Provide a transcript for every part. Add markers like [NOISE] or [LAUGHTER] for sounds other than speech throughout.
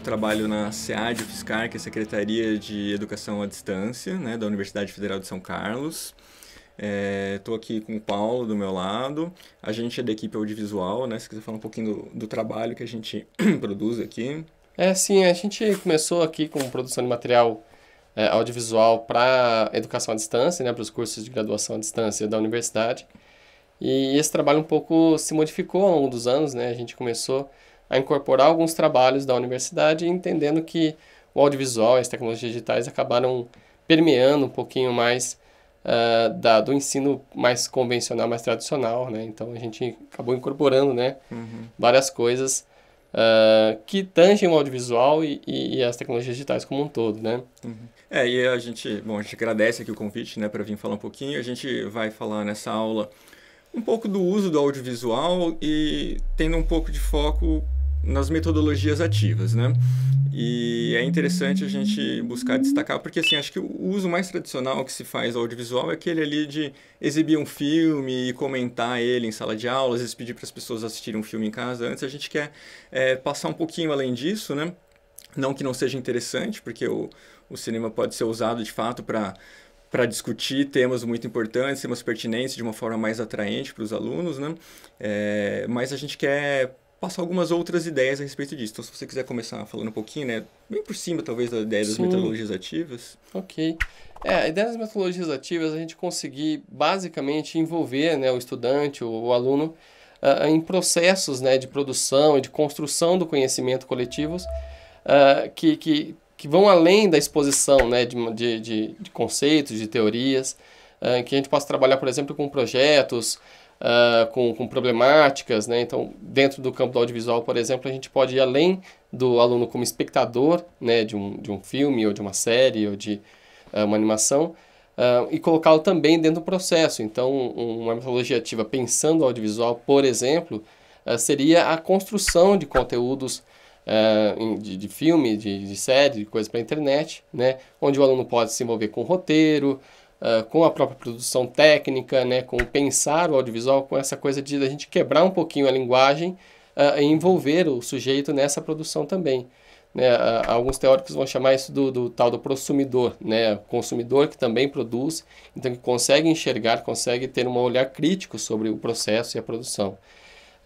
trabalho na SEAD Fiscar, que é a Secretaria de Educação à Distância, né, da Universidade Federal de São Carlos. Estou é, aqui com o Paulo do meu lado. A gente é da equipe audiovisual, né? Se quiser falar um pouquinho do, do trabalho que a gente [CLEARS THROAT] produz aqui. É, sim, a gente começou aqui com produção de material é, audiovisual para educação à distância, né, para os cursos de graduação à distância da universidade. E esse trabalho um pouco se modificou ao longo dos anos, né? A gente começou a incorporar alguns trabalhos da universidade, entendendo que o audiovisual e as tecnologias digitais acabaram permeando um pouquinho mais uh, da, do ensino mais convencional, mais tradicional, né? Então a gente acabou incorporando, né, uhum. várias coisas uh, que tangem o audiovisual e, e, e, as tecnologias digitais como um todo, né? Uhum. É, e a gente, bom, a gente agradece aqui o convite, né, para vir falar um pouquinho. A gente vai falar nessa aula um pouco do uso do audiovisual e tendo um pouco de foco nas metodologias ativas, né? E é interessante a gente buscar destacar, porque assim, acho que o uso mais tradicional que se faz ao audiovisual é aquele ali de exibir um filme e comentar ele em sala de aula, às vezes pedir para as pessoas assistirem um filme em casa. Antes a gente quer é, passar um pouquinho além disso, né? Não que não seja interessante, porque o, o cinema pode ser usado de fato para para discutir temas muito importantes, temas pertinentes de uma forma mais atraente para os alunos, né? É, mas a gente quer passar algumas outras ideias a respeito disso. Então, se você quiser começar falando um pouquinho, né, bem por cima, talvez, da ideia das Sim. metodologias ativas. Ok. É, a ideia das metodologias ativas é a gente conseguir, basicamente, envolver né, o estudante, o, o aluno, uh, em processos né, de produção e de construção do conhecimento coletivos uh, que, que, que vão além da exposição né, de, de, de conceitos, de teorias, uh, que a gente possa trabalhar, por exemplo, com projetos, uh, com, com, problemáticas, né? Então, dentro do campo do audiovisual, por exemplo, a gente pode ir além do aluno como espectador, né? De um, de um filme ou de uma série ou de uh, uma animação uh, e colocá-lo também dentro do processo. Então, uma metodologia ativa pensando audiovisual, por exemplo, seria a construção de conteúdos Uh, de, de, filme, de, de série, de coisa para internet, né? Onde o aluno pode se envolver com roteiro, uh, com a própria produção técnica, né, com pensar o audiovisual, com essa coisa de a gente quebrar um pouquinho a linguagem uh, e envolver o sujeito nessa produção também. Né, alguns teóricos vão chamar isso do, do tal do prosumidor, né, consumidor que também produz, então que consegue enxergar, consegue ter um olhar crítico sobre o processo e a produção.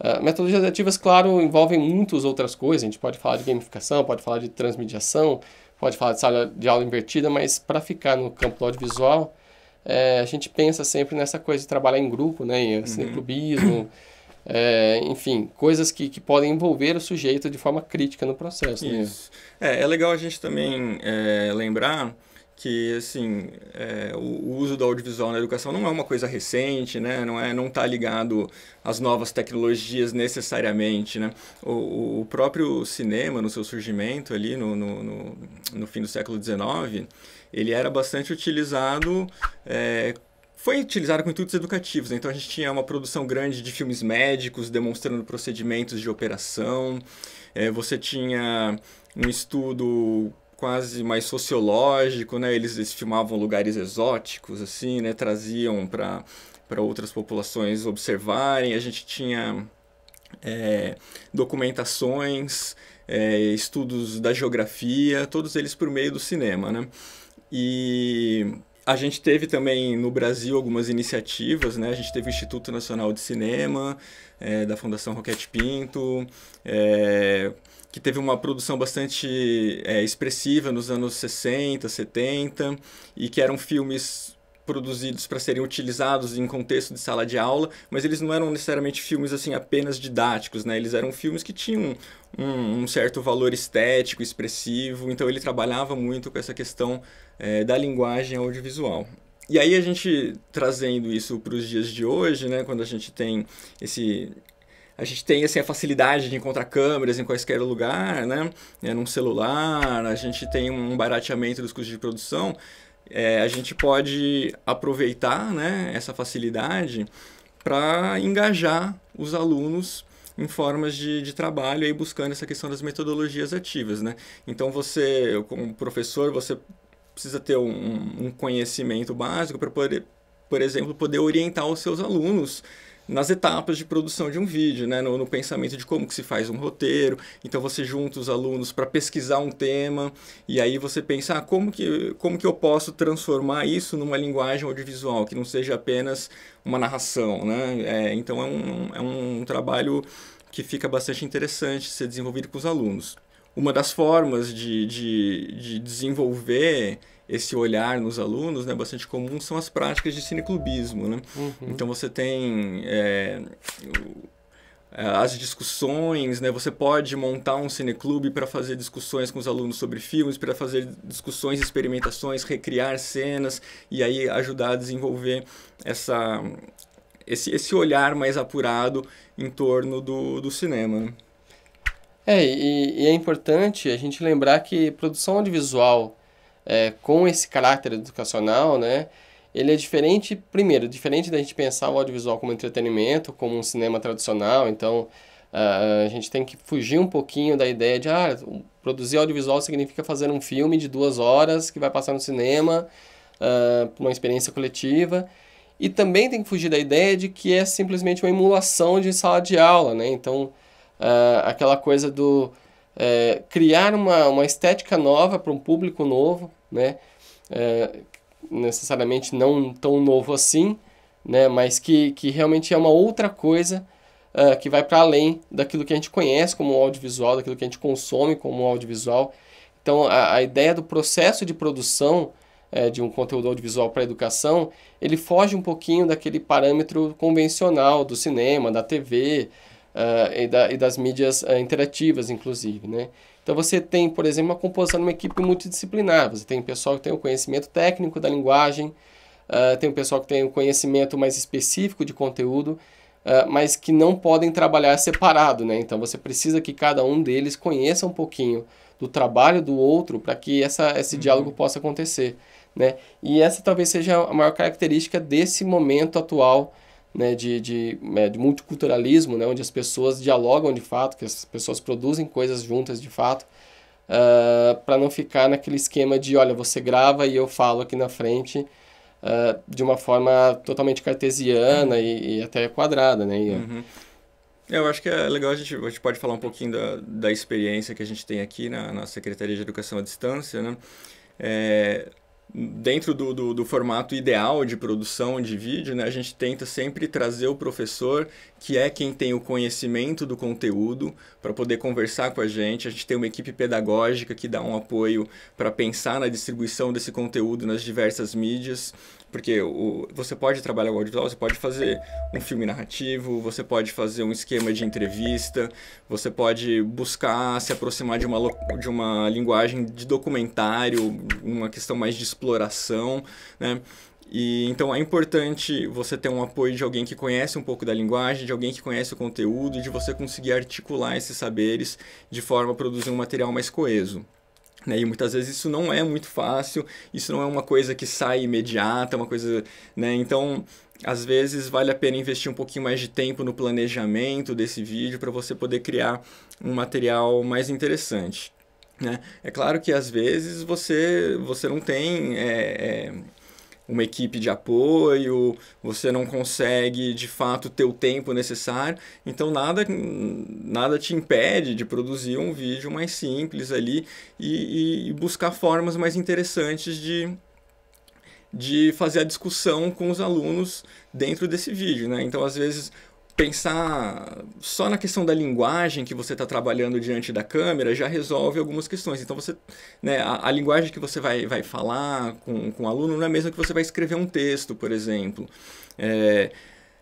Uh, metodologias ativas, claro, envolvem muitas outras coisas, a gente pode falar de gamificação, pode falar de transmediação, pode falar de sala de aula invertida, mas para ficar no campo do audiovisual, é, a gente pensa sempre nessa coisa de trabalhar em grupo, né? Em cineclubismo, uhum. é, enfim, coisas que, que podem envolver o sujeito de forma crítica no processo. Né? Isso. Né? É, é legal a gente também é, lembrar que assim é, o uso do audiovisual na educação não é uma coisa recente né não é não está ligado às novas tecnologias necessariamente né o, o, próprio cinema no seu surgimento ali no, no, no, no fim do século XIX ele era bastante utilizado é, foi utilizado com intuitos educativos. Né? Então a gente tinha uma produção grande de filmes médicos demonstrando procedimentos de operação. É, você tinha um estudo quase mais sociológico, né? Eles, eles filmavam lugares exóticos, assim, né? Traziam para para outras populações observarem. A gente tinha é, documentações, é, estudos da geografia, todos eles por meio do cinema, né? E a gente teve também no Brasil algumas iniciativas, né? A gente teve o Instituto Nacional de Cinema, é, da Fundação Roquete Pinto, é, que teve uma produção bastante é, expressiva nos anos 60, 70, e que eram filmes produzidos para serem utilizados em contexto de sala de aula, mas eles não eram necessariamente filmes assim apenas didáticos, né? Eles eram filmes que tinham um, um certo valor estético, expressivo, então ele trabalhava muito com essa questão é, da linguagem audiovisual. E aí a gente trazendo isso para os dias de hoje, né? Quando a gente tem esse a gente tem assim, a facilidade de encontrar câmeras em qualquer lugar, né? É, num celular, a gente tem um barateamento dos custos de produção é, a gente pode aproveitar né, essa facilidade para engajar os alunos em formas de, de trabalho aí buscando essa questão das metodologias ativas, né? Então você, como professor, você precisa ter um, um conhecimento básico para poder, por exemplo, poder orientar os seus alunos nas etapas de produção de um vídeo, né? no, no pensamento de como que se faz um roteiro. Então você junta os alunos para pesquisar um tema e aí você pensa ah, como, que, como que eu posso transformar isso numa linguagem audiovisual que não seja apenas uma narração. Né? É, então é um, é um trabalho que fica bastante interessante ser desenvolvido com os alunos. Uma das formas de, de, de desenvolver esse olhar nos alunos, né, bastante comum, são as práticas de cineclubismo, né? Uhum. Então você tem é, é as discussões, né? Você pode montar um cineclube para fazer discussões com os alunos sobre filmes, para fazer discussões, experimentações, recriar cenas e aí ajudar a desenvolver essa esse, esse olhar mais apurado em torno do, do cinema. Né? É, e, e é importante a gente lembrar que produção audiovisual é, com esse caráter educacional, né? Ele é diferente, primeiro, diferente da gente pensar o audiovisual como entretenimento, como um cinema tradicional. Então, a gente tem que fugir um pouquinho da ideia de ah, produzir audiovisual significa fazer um filme de duas horas que vai passar no cinema, uh, uma experiência coletiva. E também tem que fugir da ideia de que é simplesmente uma emulação de sala de aula, né? Então, uh, aquela coisa do é, criar uma, uma estética nova para um público novo, né? É, necessariamente não tão novo assim, né? Mas que, que realmente é uma outra coisa uh, que vai para além daquilo que a gente conhece como audiovisual, daquilo que a gente consome como audiovisual. Então, a, a ideia do processo de produção é, de um conteúdo audiovisual para educação, ele foge um pouquinho daquele parâmetro convencional do cinema, da TV, uh, e, da, e, das mídias uh, interativas, inclusive, né? Então você tem, por exemplo, uma composição de uma equipe multidisciplinar. Você tem pessoal que tem o conhecimento técnico da linguagem, uh, tem o pessoal que tem o conhecimento mais específico de conteúdo, mas que não podem trabalhar separado, né? Então você precisa que cada um deles conheça um pouquinho do trabalho do outro para que essa, esse uhum. diálogo possa acontecer, né? E essa talvez seja a maior característica desse momento atual né, de, de, é, de, multiculturalismo, né, onde as pessoas dialogam de fato, que as pessoas produzem coisas juntas de fato, uh, ah, para não ficar naquele esquema de, olha, você grava e eu falo aqui na frente uh, de uma forma totalmente cartesiana e, e até quadrada, né? E, é. uhum. É, eu acho que é legal, a gente, a gente pode falar um pouquinho da, da experiência que a gente tem aqui na, na Secretaria de Educação à Distância, né? É, dentro do, do, do, formato ideal de produção de vídeo, né, a gente tenta sempre trazer o professor, que é quem tem o conhecimento do conteúdo, para poder conversar com a gente. A gente tem uma equipe pedagógica que dá um apoio para pensar na distribuição desse conteúdo nas diversas mídias. Porque o, você pode trabalhar o audiovisual, você pode fazer um filme narrativo, você pode fazer um esquema de entrevista, você pode buscar se aproximar de uma, de uma linguagem de documentário, uma questão mais de exploração, né? E, então é importante você ter um apoio de alguém que conhece um pouco da linguagem, de alguém que conhece o conteúdo, de você conseguir articular esses saberes de forma a produzir um material mais coeso. Né? E muitas vezes isso não é muito fácil, isso não é uma coisa que sai imediata, é uma coisa. Né? Então, às vezes vale a pena investir um pouquinho mais de tempo no planejamento desse vídeo para você poder criar um material mais interessante. Né? É claro que às vezes você, você não tem. É, é uma equipe de apoio, você não consegue de fato ter o tempo necessário. Então nada, nada te impede de produzir um vídeo mais simples ali e, e buscar formas mais interessantes de, de fazer a discussão com os alunos dentro desse vídeo. Né? Então às vezes pensar só na questão da linguagem que você está trabalhando diante da câmera já resolve algumas questões. Então você, né, a, a, linguagem que você vai, vai falar com, com o aluno não é a mesma que você vai escrever um texto, por exemplo. É,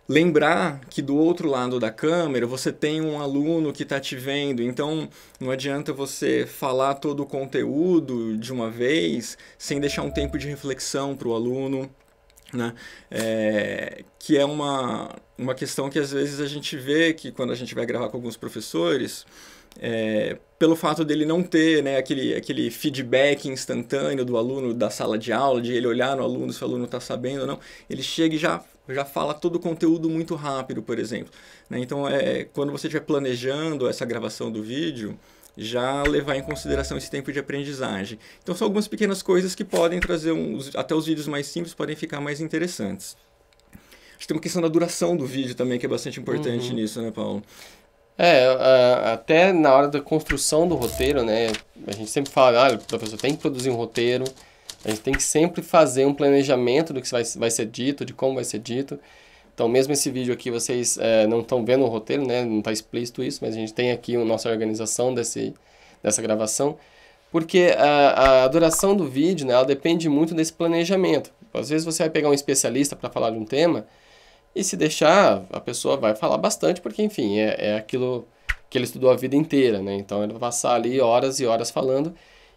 lembrar que do outro lado da câmera você tem um aluno que está te vendo, então não adianta você falar todo o conteúdo de uma vez sem deixar um tempo de reflexão para o aluno né? É, que é uma, uma questão que às vezes a gente vê que quando a gente vai gravar com alguns professores, é, pelo fato dele não ter né, aquele, aquele feedback instantâneo do aluno da sala de aula, de ele olhar no aluno se o aluno está sabendo ou não, ele chega e já, já fala todo o conteúdo muito rápido, por exemplo. Né? Então, é, quando você estiver planejando essa gravação do vídeo, já levar em consideração esse tempo de aprendizagem. Então são algumas pequenas coisas que podem trazer uns, até os vídeos mais simples podem ficar mais interessantes. Acho que tem uma questão da duração do vídeo também que é bastante importante uhum. nisso, né, Paulo? É, até na hora da construção do roteiro, né? A gente sempre fala, ah, o professor tem que produzir um roteiro, a gente tem que sempre fazer um planejamento do que vai, vai ser dito, de como vai ser dito. Então, mesmo esse vídeo aqui, vocês é, não estão vendo o roteiro, né? Não está explícito isso, mas a gente tem aqui a nossa organização desse, dessa gravação. Porque a, a duração do vídeo, né? Ela depende muito desse planejamento. Às vezes você vai pegar um especialista para falar de um tema e se deixar, a pessoa vai falar bastante, porque, enfim, é, é aquilo que ele estudou a vida inteira, né? Então, ele vai passar ali horas e horas falando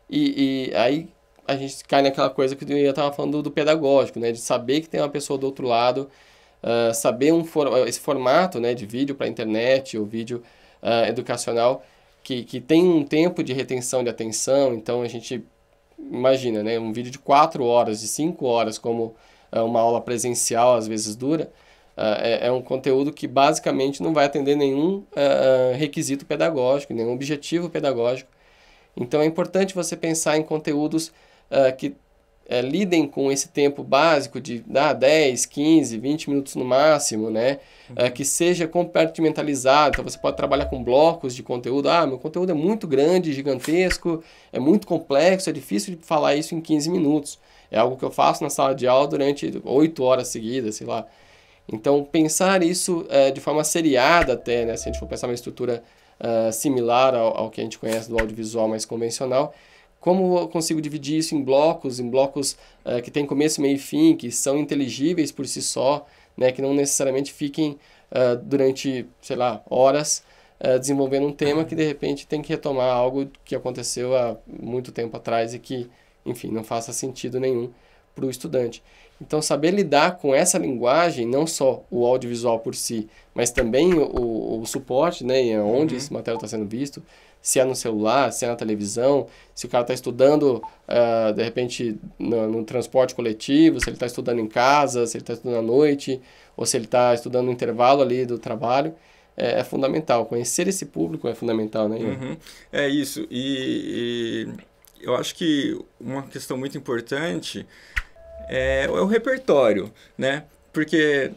e, e aí a gente cai naquela coisa que eu estava falando do, do pedagógico, né? De saber que tem uma pessoa do outro lado ah, saber um for esse formato né, de vídeo para internet ou vídeo uh, educacional que, que tem um tempo de retenção de atenção, então a gente imagina, né, um vídeo de 4 horas, de 5 horas, como uh, uma aula presencial às vezes dura, é, é, um conteúdo que basicamente não vai atender nenhum requisito pedagógico, nenhum objetivo pedagógico. Então é importante você pensar em conteúdos que é, lidem com esse tempo básico de ah, 10, 15, 20 minutos no máximo, né? É, uhum. que seja compartimentalizado. Então você pode trabalhar com blocos de conteúdo. Ah, meu conteúdo é muito grande, gigantesco, é muito complexo, é difícil de falar isso em 15 minutos. É algo que eu faço na sala de aula durante 8 horas seguidas, sei lá. Então, pensar isso é, de forma seriada até, né? Se a gente for pensar uma estrutura uh, similar ao, ao que a gente conhece do audiovisual mais convencional, como eu consigo dividir isso em blocos, em blocos uh, que têm começo, meio e fim, que são inteligíveis por si só, né, que não necessariamente fiquem uh, durante, sei lá, horas uh, desenvolvendo um tema que de repente tem que retomar algo que aconteceu há muito tempo atrás e que, enfim, não faça sentido nenhum para o estudante. Então, saber lidar com essa linguagem, não só o audiovisual por si, mas também o, o, suporte, né, é onde uhum. esse material está sendo visto, se é no celular, se é na televisão, se o cara está estudando, uh, de repente, no, no, transporte coletivo, se ele está estudando em casa, se ele está estudando à noite, ou se ele está estudando no intervalo ali do trabalho. É, é, fundamental. Conhecer esse público é fundamental, né? Uhum. É isso. E, e, eu acho que uma questão muito importante é, é o repertório, né? Porque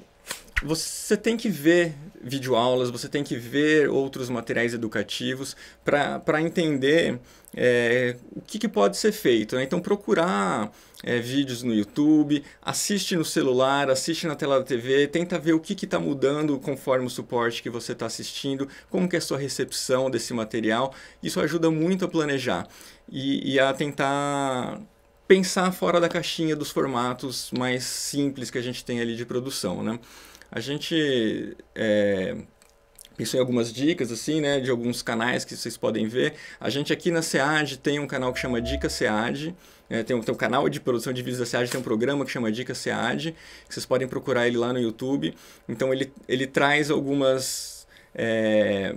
você tem que ver videoaulas, você tem que ver outros materiais educativos para entender é, o que, que, pode ser feito. Né? Então, procurar é, vídeos no YouTube, assiste no celular, assiste na tela da TV, tenta ver o que está mudando conforme o suporte que você está assistindo, como que é a sua recepção desse material. Isso ajuda muito a planejar e, e a tentar pensar fora da caixinha dos formatos mais simples que a gente tem ali de produção, né? a gente é, pensou em algumas dicas, assim, né, de alguns canais que vocês podem ver. A gente aqui na SEAD tem um canal que chama Dica SEAD, é, tem, um, tem um canal de produção de vídeos da SEAD, tem um programa que chama Dica SEAD, que vocês podem procurar ele lá no YouTube. Então ele, ele traz algumas... É,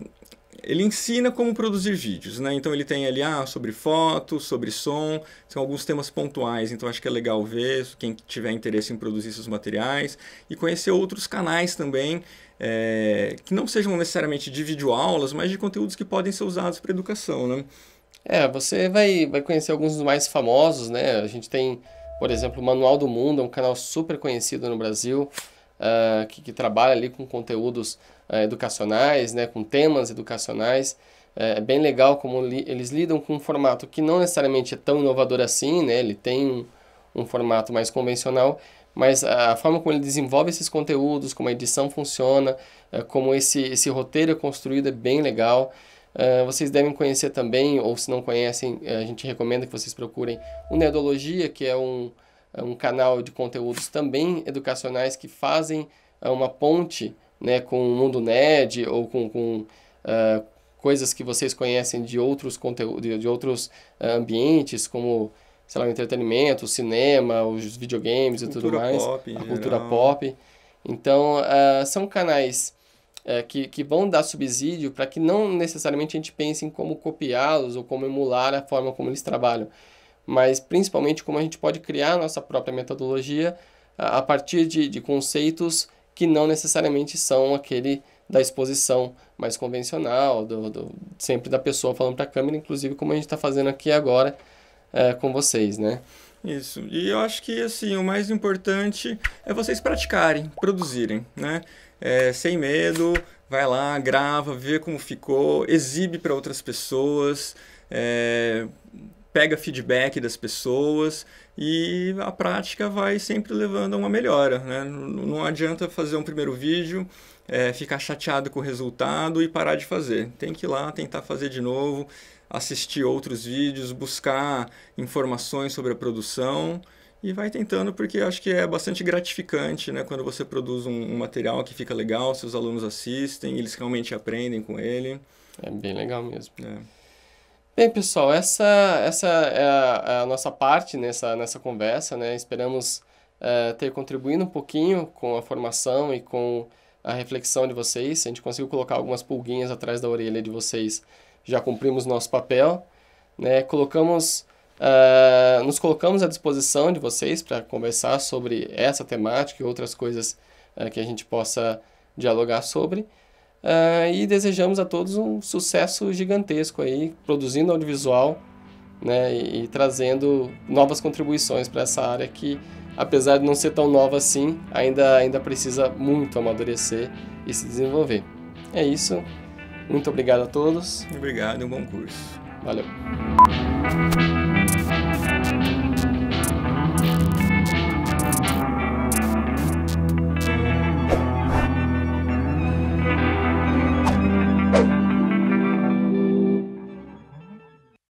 ele ensina como produzir vídeos, né? Então ele tem ali ah, sobre foto, sobre som, são alguns temas pontuais, então acho que é legal ver quem tiver interesse em produzir esses materiais e conhecer outros canais também é, que não sejam necessariamente de videoaulas, mas de conteúdos que podem ser usados para educação, né? É, você vai, vai conhecer alguns dos mais famosos, né? A gente tem, por exemplo, o Manual do Mundo, é um canal super conhecido no Brasil, uh, que, que trabalha ali com conteúdos eh, educacionais, né, com temas educacionais. Eh, é bem legal como li, eles lidam com um formato que não necessariamente é tão inovador assim, né? Ele tem um, um formato mais convencional, mas a forma como ele desenvolve esses conteúdos, como a edição funciona, eh, como esse, esse roteiro é construído é bem legal. Vocês devem conhecer também, ou se não conhecem, a gente recomenda que vocês procurem o Nerdologia, que é um, é um canal de conteúdos também educacionais que fazem uma ponte né, com o Mundo Nerd ou com, com uh, coisas que vocês conhecem de outros conteúdos, de, outros uh, ambientes, como sei lá, o entretenimento, o cinema, os videogames e tudo mais, pop, a cultura pop. Então, uh, são canais que, que vão dar subsídio para que não necessariamente a gente pense em como copiá-los ou como emular a forma como eles trabalham, mas principalmente como a gente pode criar a nossa própria metodologia a partir de, de conceitos que não necessariamente são aquele da exposição mais convencional, do, do sempre da pessoa falando para a câmera, inclusive como a gente está fazendo aqui agora é, com vocês, né? Isso. E eu acho que assim o mais importante é vocês praticarem, produzirem, né? É, sem medo, vai lá, grava, vê como ficou, exibe para outras pessoas. É, pega feedback das pessoas e a prática vai sempre levando a uma melhora. Né? Não adianta fazer um primeiro vídeo, é, ficar chateado com o resultado e parar de fazer. Tem que ir lá tentar fazer de novo, assistir outros vídeos, buscar informações sobre a produção e vai tentando porque acho que é bastante gratificante né? quando você produz um, um material que fica legal, seus alunos assistem, eles realmente aprendem com ele. É bem legal mesmo. É. Bem, pessoal, essa, essa é a, é a nossa parte nessa, nessa conversa, né? Esperamos é, ter contribuído um pouquinho com a formação e com a reflexão de vocês. Se a gente conseguiu colocar algumas pulguinhas atrás da orelha de vocês, já cumprimos nosso papel, né? Colocamos... É, nos colocamos à disposição de vocês para conversar sobre essa temática e outras coisas que a gente possa dialogar sobre. Uh, e desejamos a todos um sucesso gigantesco aí, produzindo audiovisual né, e, e trazendo novas contribuições para essa área que, apesar de não ser tão nova assim, ainda, ainda precisa muito amadurecer e se desenvolver. É isso. Muito obrigado a todos. Obrigado e um bom curso. Valeu.